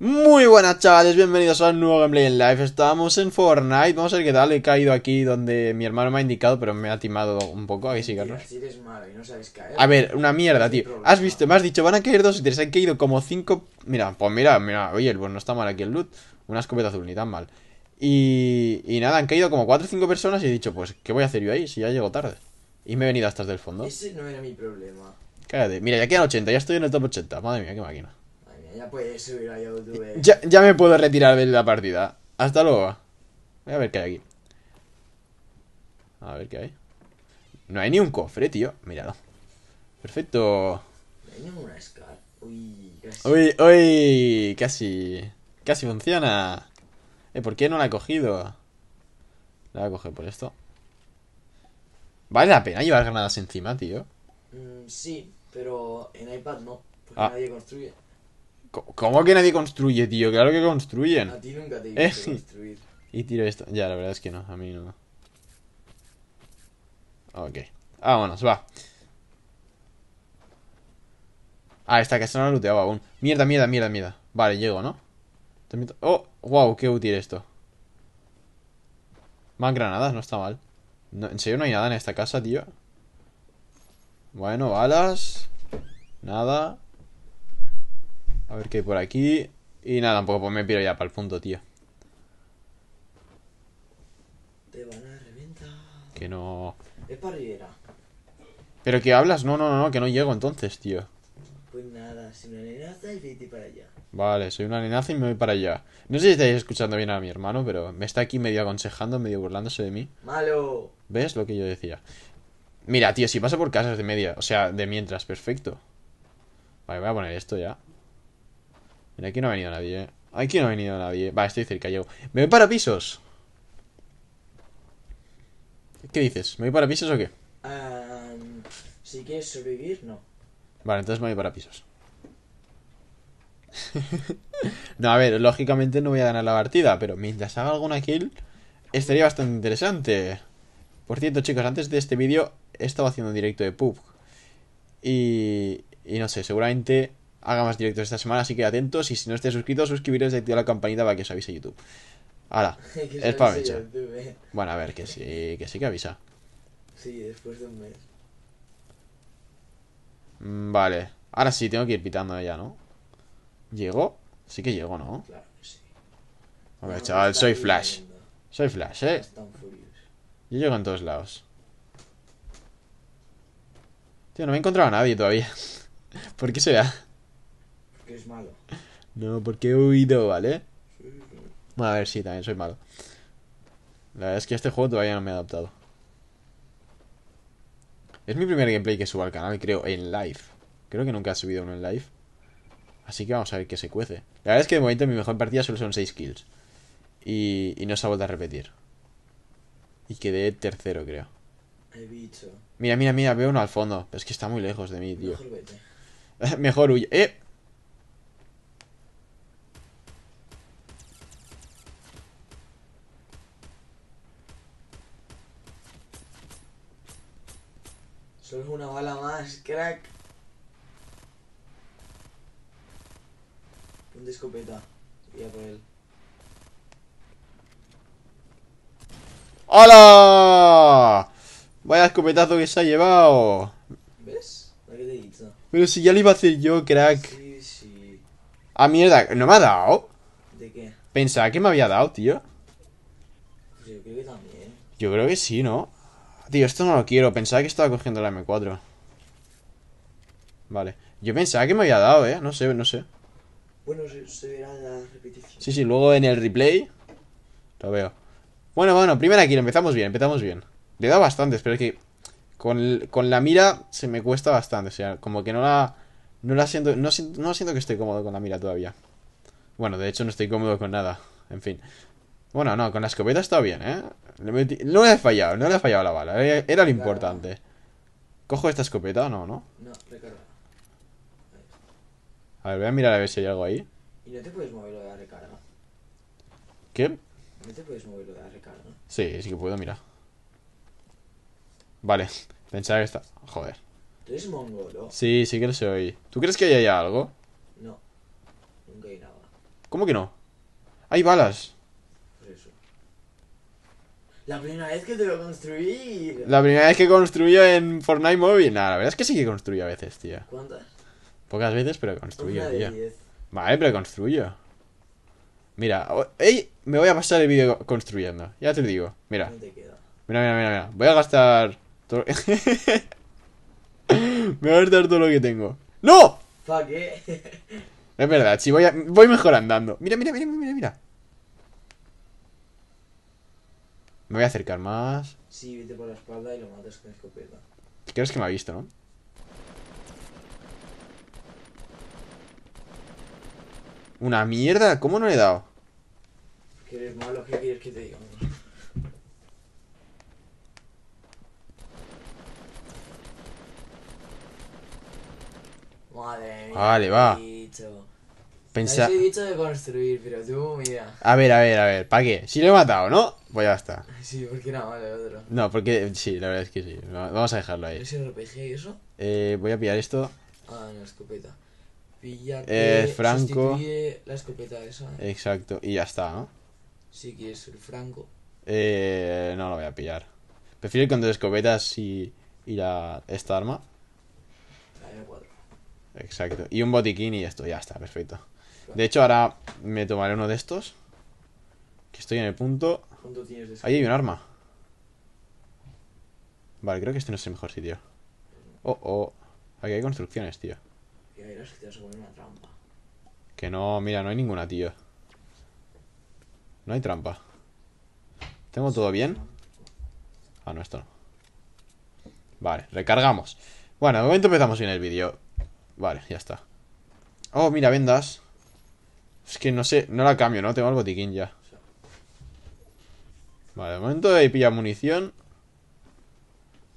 Muy buenas chavales, bienvenidos a un nuevo gameplay en live Estamos en Fortnite, vamos a ver qué tal He caído aquí donde mi hermano me ha indicado Pero me ha timado un poco, sí no A ver, una mierda, tío Has visto, me has dicho, van a caer dos y tres Han caído como cinco, mira, pues mira, mira Oye, no está mal aquí el loot Una escopeta azul, ni tan mal y, y nada, han caído como 4 o 5 personas y he dicho, pues, ¿qué voy a hacer yo ahí si ya llego tarde? Y me he venido hasta el del fondo. Ese no era mi problema. Cállate, mira, ya quedan 80, ya estoy en el top 80. Madre mía, qué máquina. Madre mía, ya puedes subir a YouTube. Ya, me puedo retirar de la partida. Hasta luego. Voy a ver qué hay aquí. A ver qué hay. No hay ni un cofre, tío. Míralo. Perfecto. No hay una Uy, casi. Uy, uy, casi. Casi funciona. Eh, ¿por qué no la he cogido? La voy a coger por esto. ¿Vale la pena llevar granadas encima, tío? Mm, sí, pero en iPad no, porque ah. nadie construye. ¿Cómo que nadie construye, tío? Claro que construyen. A ti nunca te construir. Y tiro esto. Ya, la verdad es que no, a mí no. Ok. Vámonos, va. Ah, esta casa no la looteaba aún. Mierda, mierda, mierda, mierda. Vale, llego, ¿no? ¡Oh! ¡Wow! ¡Qué útil esto! Más granadas, no está mal. ¿En serio no hay nada en esta casa, tío? Bueno, balas. Nada. A ver qué hay por aquí. Y nada, tampoco pues me piro ya para el punto, tío. Te van a Que no. Es para Rivera. ¿Pero qué hablas? No, no, no, que no llego entonces, tío. Pues nada, si no y vete para allá. Vale, soy una nenaza y me voy para allá. No sé si estáis escuchando bien a mi hermano, pero me está aquí medio aconsejando, medio burlándose de mí. Malo. ¿Ves lo que yo decía? Mira, tío, si pasa por casas de media, o sea, de mientras, perfecto. Vale, voy a poner esto ya. Mira, aquí no ha venido nadie, ¿eh? Aquí no ha venido nadie. Vale, estoy cerca, llego. ¡Me voy para pisos! ¿Qué dices? ¿Me voy para pisos o qué? si quieres sobrevivir, no. Vale, entonces me voy para pisos. no, a ver, lógicamente no voy a ganar la partida, pero mientras haga alguna kill, estaría bastante interesante. Por cierto, chicos, antes de este vídeo he estado haciendo un directo de pub Y, no sé, seguramente haga más directos esta semana, así que atentos. Y si no estéis suscritos, suscribiros y activar la campanita para que os avise YouTube. Ahora, es para eh. Bueno, a ver, que sí, que sí que avisa. Sí, después de un mes. Mm, vale, ahora sí, tengo que ir pitando ya, ¿no? ¿Llego? Sí que llego, ¿no? Claro sí. chaval, soy Flash. Soy Flash, ¿eh? Yo llego en todos lados. Tío, no me he encontrado a nadie todavía. ¿Por qué será? Porque es malo. No, porque he huido, ¿vale? Bueno, a ver, sí, también soy malo. La verdad es que este juego todavía no me ha adaptado. Es mi primer gameplay que subo al canal, creo, en live. Creo que nunca he subido uno en live. Así que vamos a ver qué se cuece. La verdad es que de momento mi mejor partida solo son 6 kills. Y, no se ha vuelto a repetir. Y quedé tercero, creo. He bicho. Mira, mira, mira, veo uno al fondo. Pero es que está muy lejos de mí, tío. Mejor vete. Mejor huye. ¡Eh! Solo una bala más, crack. de escopeta. Y a por él. ¡Hala! Vaya escopetazo que se ha llevado. ¿Ves? te Pero si ya lo iba a hacer yo, crack. Sí, Ah, mierda, ¿no me ha dado? ¿De qué? Pensaba que me había dado, tío. Pues yo creo que también. Yo creo que sí, ¿no? Tío, esto no lo quiero. Pensaba que estaba cogiendo la M4. Vale. Yo pensaba que me había dado, ¿eh? No sé, no sé. Bueno, se, verá la repetición. Sí, sí, luego en el replay lo veo. Bueno, bueno, primero aquí empezamos bien, empezamos bien. Le da bastante, pero es que con, la mira se me cuesta bastante. O sea, como que no la. No la siento. No, siento que estoy cómodo con la mira todavía. Bueno, de hecho no estoy cómodo con nada. En fin. Bueno, no, con la escopeta está bien, ¿eh? No le he fallado, no le he fallado la bala. Eh, era lo importante. ¿Cojo esta escopeta? No, ¿no? No, recarga. A ver, voy a mirar a ver si hay algo ahí. ¿Y no te puedes mover lo de recarga? ¿Qué? ¿No te puedes mover lo de recarga? Sí, sí que puedo, mira. Vale, pensaba que está... Joder. ¿Tú eres mongolo? Sí, sí que lo soy. ¿Tú crees que hay algo? No. Nunca hay nada. ¿Cómo que no? Hay balas. eso. La primera vez que te lo construí. La primera vez que construyo en Fortnite móvil. Nada, la verdad es que sí que construyo a veces, tío. ¿Cuántas? Pocas veces, pero construyo, tío. Vale, pero construyo. Mira, ey, me voy a pasar el vídeo construyendo. Ya te digo. Mira. mira, mira, mira, mira. Voy a gastar. Todo... me voy a gastar todo lo que tengo. ¡No! ¿Para qué? es verdad, si voy, voy mejor andando. Mira, mira, mira, mira, mira. Me voy a acercar más. Sí, vete por la espalda y lo matas con escopeta. Crees que me ha visto, ¿no? Una mierda, ¿cómo no le he dado? Porque eres malo, ¿qué quieres que te diga? Madre Vale, va. Pensaba... dicho de construir, pero tú, mira. A ver, a ver, a ver, ¿para qué? Si lo he matado, ¿no? Pues ya está. Sí, porque era malo el otro. No, porque sí, la verdad es que sí. Vamos a dejarlo ahí. ¿Es RPG eso? Eh, voy a pillar esto. Ah, la escopeta. Eh, Franco. la escopeta esa. Exacto, y ya está, ¿no? Si quieres el Franco. Eh, no lo voy a pillar. Prefiero ir con dos escopetas y, y la, esta arma. Exacto. Y un botiquín y esto, ya está, perfecto. De hecho, ahora me tomaré uno de estos. Que estoy en el punto. Ahí hay un arma. Vale, creo que este no es el mejor sitio. Oh, oh. Aquí hay construcciones, tío que no, mira, no hay ninguna, tío. No hay trampa. ¿Tengo todo bien? Ah, no, esto no. Vale, recargamos. Bueno, de momento empezamos bien el vídeo. Vale, ya está. Oh, mira, vendas. Es que no sé, no la cambio, ¿no? Tengo el botiquín ya. Vale, de momento ahí pilla munición.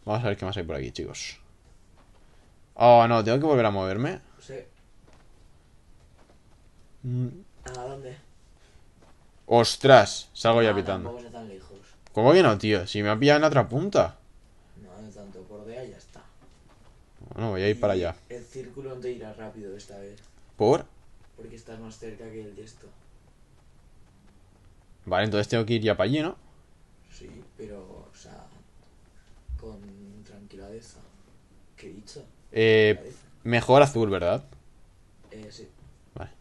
Vamos a ver qué más hay por aquí, chicos. Oh, no, tengo que volver a moverme. Sí. Mm. ¿A dónde? Ostras, salgo ya ah, pitando. ¿Cómo que no, tío? Si me ha pillado en otra punta. No, no tanto, por de ya está. Bueno, voy a ir para allá. El círculo no te irá rápido esta vez. ¿Por? Porque estás más cerca que el de esto. Vale, entonces tengo que ir ya para allí, ¿no? Sí, pero, o sea, con tranquilidad. ¿Qué he dicho? Eh, Mejor azul, ¿verdad? Eh, sí. Vale.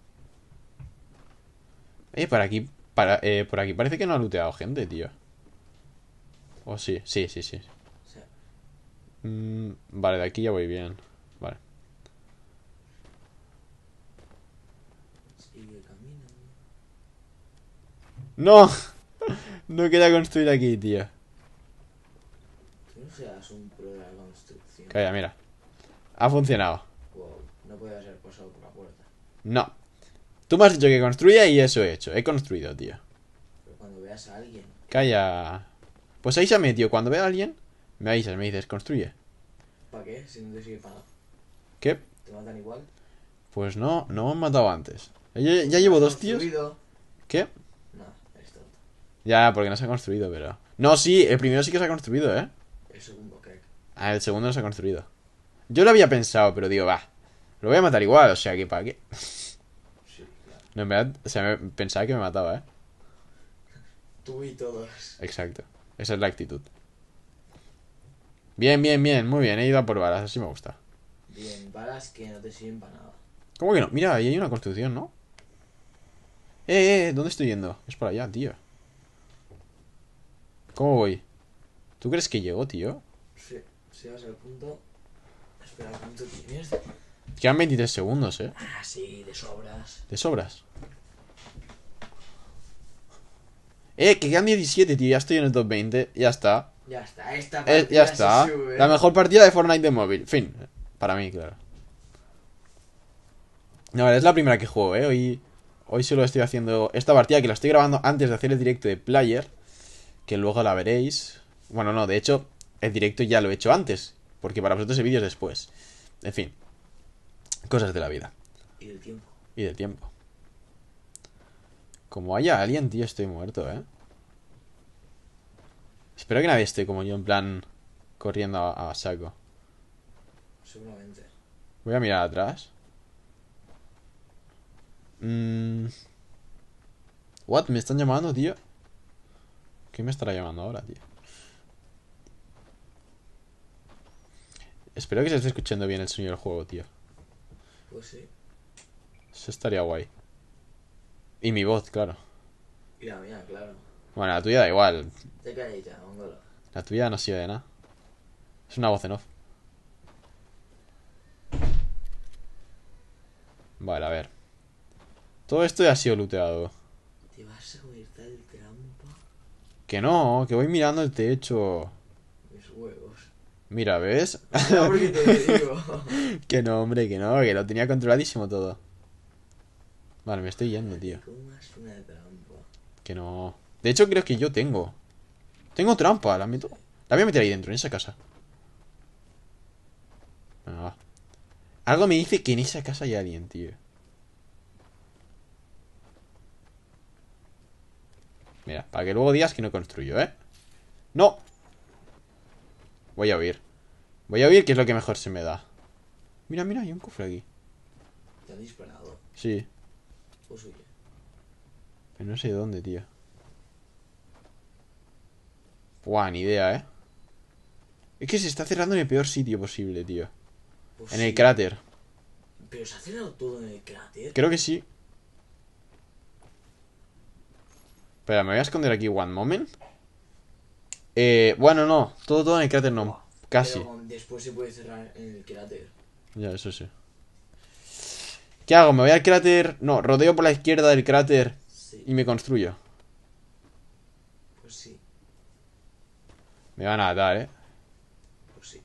Eh, por aquí. Para, eh, por aquí parece que no ha looteado gente, tío. O oh, sí, sí, sí, sí. Mm, vale, de aquí ya voy bien. Vale. ¡No! no queda construir aquí, tío. Tú un de construcción. mira. Ha funcionado. No. Tú me has dicho que construya y eso he hecho. He construido, tío. Pero cuando veas a alguien. Calla. Pues ahí se me, tío. Cuando vea a alguien, me avisas, me dices, construye. ¿Para qué? Si no te sigue para ¿Qué? ¿Te matan igual? Pues no, no me han matado antes. Eh, ya, llevo dos tíos. ¿Qué? No, es tonto. Ya, porque no se ha construido, pero. No, sí, el primero sí que se ha construido, ¿eh? El segundo, ¿qué? Ah, el segundo no se ha construido. Yo lo había pensado, pero digo, va. Lo voy a matar igual, o sea que para qué. No, en verdad, o sea, pensaba que me mataba, ¿eh? Tú y todos. Exacto. Esa es la actitud. Bien, bien, bien, muy bien. He ido a por balas, así me gusta. Bien, balas que no te sirven para nada. ¿Cómo que no? Mira, ahí hay una construcción, ¿no? Eh, eh, eh ¿dónde estoy yendo? Es por allá, tío. ¿Cómo voy? ¿Tú crees que llego, tío? Sí, si vas al punto. Espera, que tienes? Quedan 23 segundos, ¿eh? Ah, sí, de sobras. De sobras. Eh, que quedan 17, tío. Ya estoy en el top 20. Ya está. Ya está, esta eh, Ya está. La mejor partida de Fortnite de móvil. Fin. Para mí, claro. No, es la primera que juego, ¿eh? Hoy, hoy solo estoy haciendo esta partida que la estoy grabando antes de hacer el directo de Player. Que luego la veréis. Bueno, no, de hecho, el directo ya lo he hecho antes. Porque para vosotros el vídeo es después. En fin. Cosas de la vida. Y del tiempo. Y del tiempo. Como haya alguien, tío, estoy muerto, ¿eh? Espero que nadie esté como yo, en plan, corriendo a, saco. Seguramente. Voy a mirar atrás. Mmm... What? ¿Me están llamando, tío? ¿Qué me estará llamando ahora, tío? Espero que se esté escuchando bien el sonido del juego, tío. Pues sí. Eso estaría guay. Y mi voz, claro. Y la mía, claro. Bueno, la tuya da igual. Te La tuya no sirve de nada. Es una voz en off. Vale, a ver. Todo esto ya ha sido looteado. ¿Te vas a huir del trampa? Que no, que voy mirando el techo. Mira, ¿ves? que no, hombre, que no, que lo tenía controladísimo todo. Vale, me estoy yendo, tío. Que no. De hecho, creo que yo tengo. Tengo trampa, la La voy a meter ahí dentro, en esa casa. Ah, Algo me dice que en esa casa hay alguien, tío. Mira, para que luego digas que no construyo, ¿eh? ¡No! Voy a oír, Voy a oír que es lo que mejor se me da. Mira, mira, hay un cofre aquí. ¿Te han disparado? Sí. Pues Pero no sé dónde, tío. Buah, ni idea, ¿eh? Es que se está cerrando en el peor sitio posible, tío. Pues en el cráter. ¿Pero se ha cerrado todo en el cráter? Creo que sí. Espera, me voy a esconder aquí one moment. Eh, bueno, no, todo, todo en el cráter no, oh, casi. después se puede cerrar en el cráter. Ya, eso sí. ¿Qué hago? ¿Me voy al cráter? No, rodeo por la izquierda del cráter y me construyo. Pues sí. Me van a atar, ¿eh? Pues sí.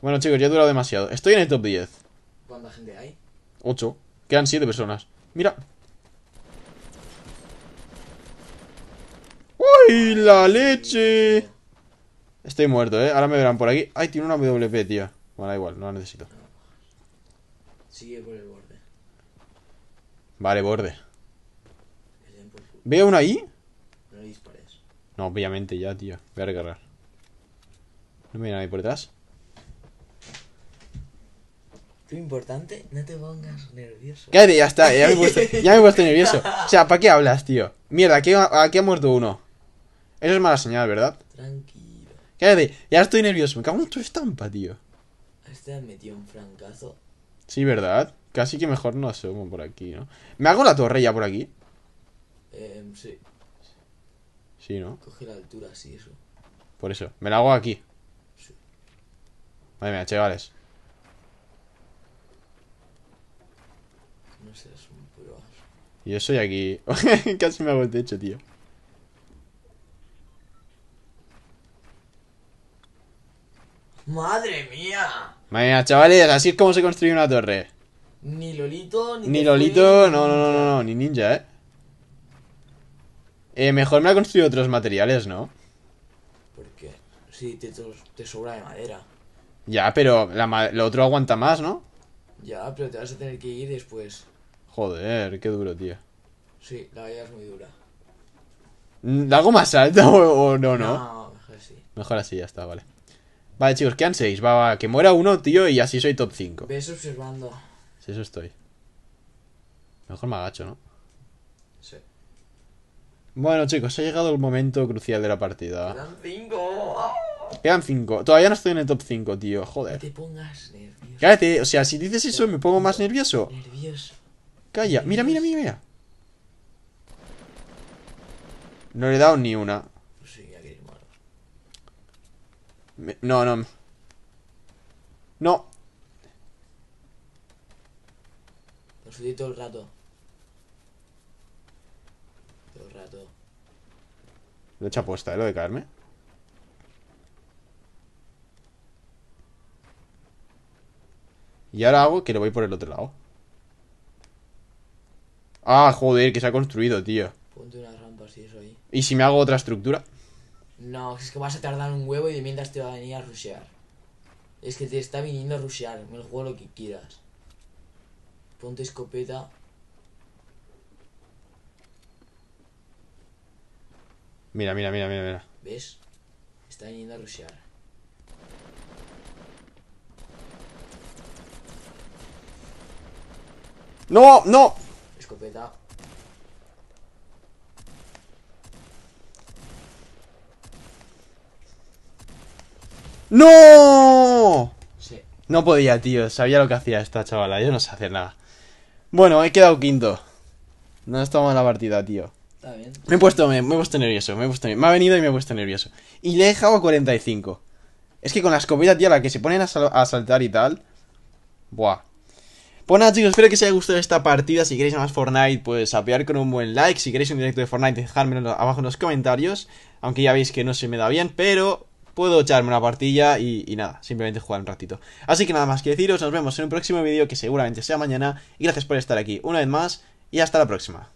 Bueno, chicos, ya he durado demasiado. Estoy en el top 10. ¿Cuánta gente hay? 8. Quedan 7 personas. Mira. ¡Ay, la leche! Estoy muerto, ¿eh? Ahora me verán por aquí. ¡Ay, tiene una WP, tío! Bueno, da igual, no la necesito. Sigue por el borde. Vale, borde. ¿Veo uno ahí? No le dispares. No, obviamente ya, tío. Voy a recargar. ¿No me viene nadie por detrás? Tú importante, no te pongas nervioso. Cállate, ya está, ya me he puesto, nervioso. O sea, ¿para qué hablas, tío? Mierda, aquí ha muerto uno. Eso es mala señal, ¿verdad? Tranquilo. Cállate, ya estoy nervioso. Me cago en tu estampa, tío. Este ha metido un francazo. Sí, ¿verdad? Casi que mejor no asomo por aquí, ¿no? ¿Me hago la torre ya por aquí? Eh, sí. Sí, ¿no? Coge la altura, así, eso. Por eso. Me la hago aquí. Sí. Madre mía, chavales. No seas un Y yo soy aquí. Casi me hago el techo, tío. Madre mía. Madre mía, chavales, así es como se construye una torre. Ni Lolito, ni... Ni Lolito, no, no, no, no, ni ninja, ¿eh? Eh, mejor me ha construido otros materiales, ¿no? Porque sí, te, te sobra de madera. Ya, pero lo otro aguanta más, ¿no? Ya, pero te vas a tener que ir después. Joder, qué duro, tío. Sí, la vida es muy dura. ¿La hago más alta o, o no, no? No, mejor así. Mejor así, ya está, vale. Vale, chicos, quedan seis. Va, va, que muera uno, tío, y así soy top 5. Ves observando. Sí, eso estoy. Mejor me agacho, ¿no? Sí. Bueno, chicos, ha llegado el momento crucial de la partida. Quedan 5. Quedan 5. Todavía no estoy en el top 5, tío. Joder. Que te pongas nervioso. Cállate, o sea, si dices eso me pongo más nervioso. Nervioso. Calla, mira, mira, mira, mira. No le he dado ni una no, no. No. Lo subí todo el rato. Todo el rato. Lo he hecho apuesta, ¿eh? Lo de caerme. Y ahora hago que lo voy por el otro lado. Ah, joder, que se ha construido, tío. Ponte una rampa si eso ¿Y si me hago otra estructura? No, es que vas a tardar un huevo y de mientras te va a venir a rushear. Es que te está viniendo a rushear, me lo juego lo que quieras. Ponte escopeta. Mira, mira, mira, mira, mira. ¿Ves? Está viniendo a rushear. ¡No! ¡No! Escopeta. ¡No! No podía, tío. Sabía lo que hacía esta chavala. Yo no sé hacer nada. Bueno, he quedado quinto. No estamos en la partida, tío. Me he puesto, me, he puesto nervioso. Me, he puesto, me ha venido y me he puesto nervioso. Y le he dejado a 45. Es que con la escopeta, tío, la que se ponen a, saltar y tal. Buah. Pues nada chicos, espero que os haya gustado esta partida Si queréis más Fortnite, pues apoyar con un buen like Si queréis un directo de Fortnite, dejadmelo abajo en los comentarios Aunque ya veis que no se me da bien, pero puedo echarme una partilla y, nada, simplemente jugar un ratito. Así que nada más que deciros, nos vemos en un próximo vídeo que seguramente sea mañana y gracias por estar aquí una vez más y hasta la próxima.